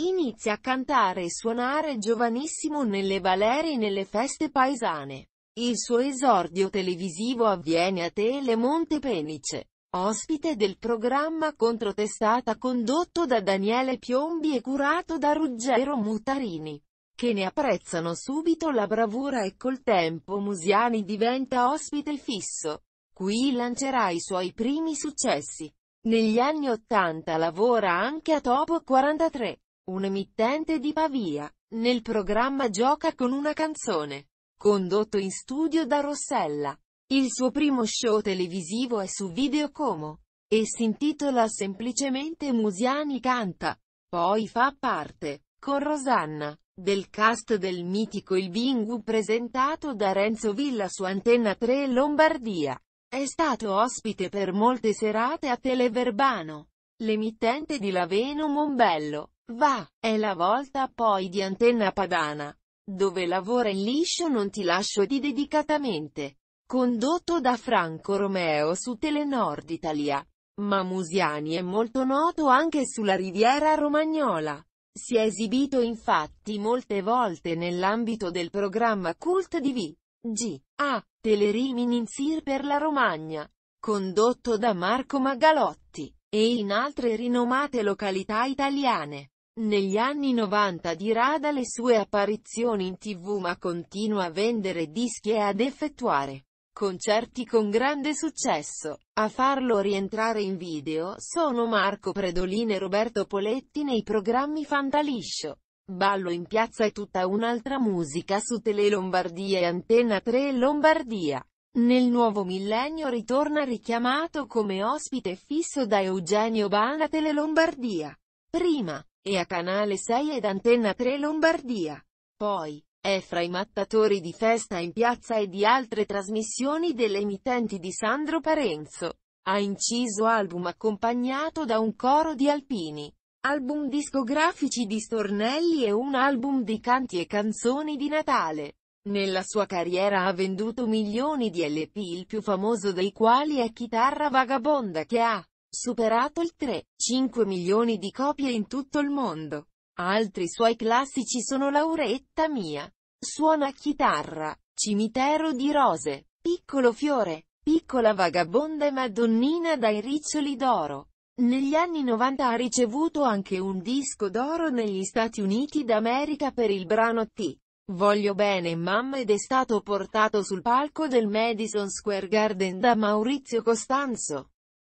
Inizia a cantare e suonare giovanissimo nelle valerie e nelle feste paesane. Il suo esordio televisivo avviene a Monte Penice, ospite del programma Controtestata condotto da Daniele Piombi e curato da Ruggero Mutarini, che ne apprezzano subito la bravura e col tempo Musiani diventa ospite fisso. Qui lancerà i suoi primi successi. Negli anni Ottanta lavora anche a Topo 43 un emittente di Pavia, nel programma Gioca con una canzone, condotto in studio da Rossella. Il suo primo show televisivo è su Videocomo, e si intitola semplicemente Musiani canta. Poi fa parte, con Rosanna, del cast del mitico Il Bingu presentato da Renzo Villa su Antenna 3 Lombardia. È stato ospite per molte serate a Televerbano, l'emittente di Laveno Mombello. Va, è la volta poi di Antenna Padana, dove lavora in liscio non ti lascio di dedicatamente, condotto da Franco Romeo su Telenord Italia. Ma Musiani è molto noto anche sulla riviera romagnola. Si è esibito infatti molte volte nell'ambito del programma Cult di V. G. A. Telerimini in Sir per la Romagna, condotto da Marco Magalotti, e in altre rinomate località italiane. Negli anni 90 dirada le sue apparizioni in tv ma continua a vendere dischi e ad effettuare concerti con grande successo. A farlo rientrare in video sono Marco Predolin e Roberto Poletti nei programmi Fantaliscio. Ballo in piazza e tutta un'altra musica su Tele Lombardia e Antenna 3 Lombardia. Nel nuovo millennio ritorna richiamato come ospite fisso da Eugenio Bana Tele Lombardia. Prima, e a Canale 6 ed Antenna 3 Lombardia. Poi, è fra i mattatori di Festa in Piazza e di altre trasmissioni delle emittenti di Sandro Parenzo. Ha inciso album accompagnato da un coro di alpini, album discografici di stornelli e un album di canti e canzoni di Natale. Nella sua carriera ha venduto milioni di LP il più famoso dei quali è Chitarra Vagabonda che ha superato il 3,5 milioni di copie in tutto il mondo. Altri suoi classici sono Lauretta mia, Suona chitarra, Cimitero di rose, Piccolo fiore, Piccola vagabonda e Madonnina dai riccioli d'oro. Negli anni 90 ha ricevuto anche un disco d'oro negli Stati Uniti d'America per il brano T. Voglio bene mamma ed è stato portato sul palco del Madison Square Garden da Maurizio Costanzo.